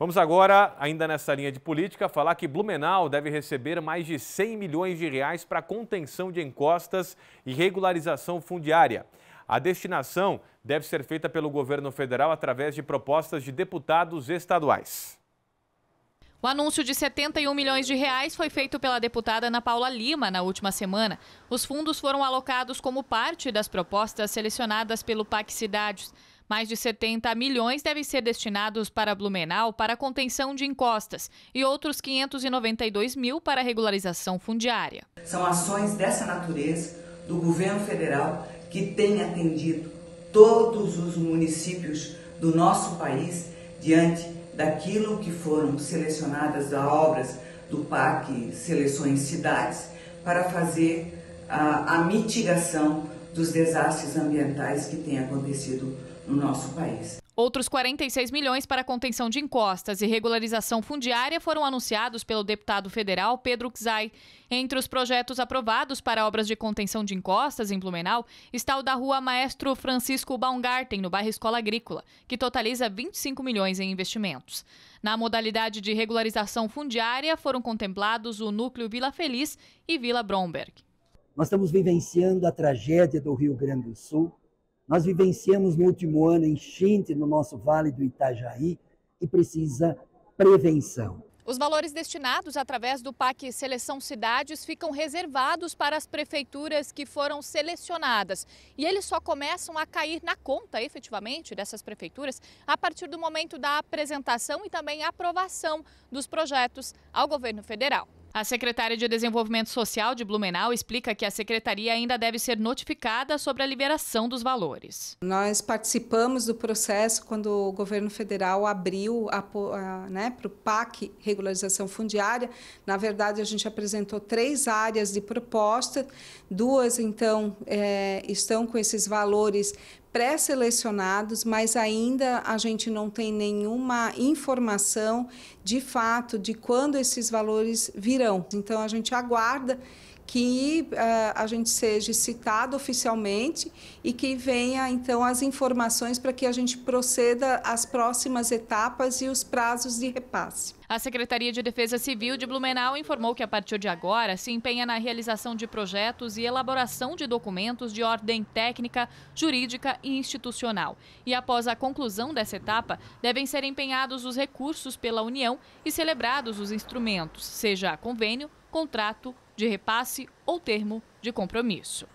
Vamos agora, ainda nessa linha de política, falar que Blumenau deve receber mais de 100 milhões de reais para contenção de encostas e regularização fundiária. A destinação deve ser feita pelo governo federal através de propostas de deputados estaduais. O anúncio de 71 milhões de reais foi feito pela deputada Ana Paula Lima na última semana. Os fundos foram alocados como parte das propostas selecionadas pelo PAC Cidades. Mais de 70 milhões devem ser destinados para Blumenau para contenção de encostas e outros 592 mil para regularização fundiária. São ações dessa natureza do governo federal que tem atendido todos os municípios do nosso país diante daquilo que foram selecionadas as obras do PAC Seleções Cidades para fazer a, a mitigação dos desastres ambientais que têm acontecido no nosso país. Outros 46 milhões para contenção de encostas e regularização fundiária foram anunciados pelo deputado federal Pedro Xay. Entre os projetos aprovados para obras de contenção de encostas em Blumenau está o da rua Maestro Francisco Baumgarten, no bairro Escola Agrícola, que totaliza 25 milhões em investimentos. Na modalidade de regularização fundiária foram contemplados o núcleo Vila Feliz e Vila Bromberg. Nós estamos vivenciando a tragédia do Rio Grande do Sul nós vivenciamos no último ano enchente no nosso Vale do Itajaí e precisa prevenção. Os valores destinados através do PAC Seleção Cidades ficam reservados para as prefeituras que foram selecionadas. E eles só começam a cair na conta, efetivamente, dessas prefeituras a partir do momento da apresentação e também aprovação dos projetos ao governo federal. A secretária de Desenvolvimento Social de Blumenau explica que a secretaria ainda deve ser notificada sobre a liberação dos valores. Nós participamos do processo quando o governo federal abriu né, para o PAC regularização fundiária. Na verdade, a gente apresentou três áreas de proposta, duas então é, estão com esses valores pré-selecionados, mas ainda a gente não tem nenhuma informação de fato de quando esses valores virão. Então a gente aguarda que uh, a gente seja citado oficialmente e que venha então as informações para que a gente proceda às próximas etapas e os prazos de repasse. A Secretaria de Defesa Civil de Blumenau informou que a partir de agora se empenha na realização de projetos e elaboração de documentos de ordem técnica, jurídica e institucional. E após a conclusão dessa etapa, devem ser empenhados os recursos pela União e celebrados os instrumentos, seja convênio, contrato de repasse ou termo de compromisso.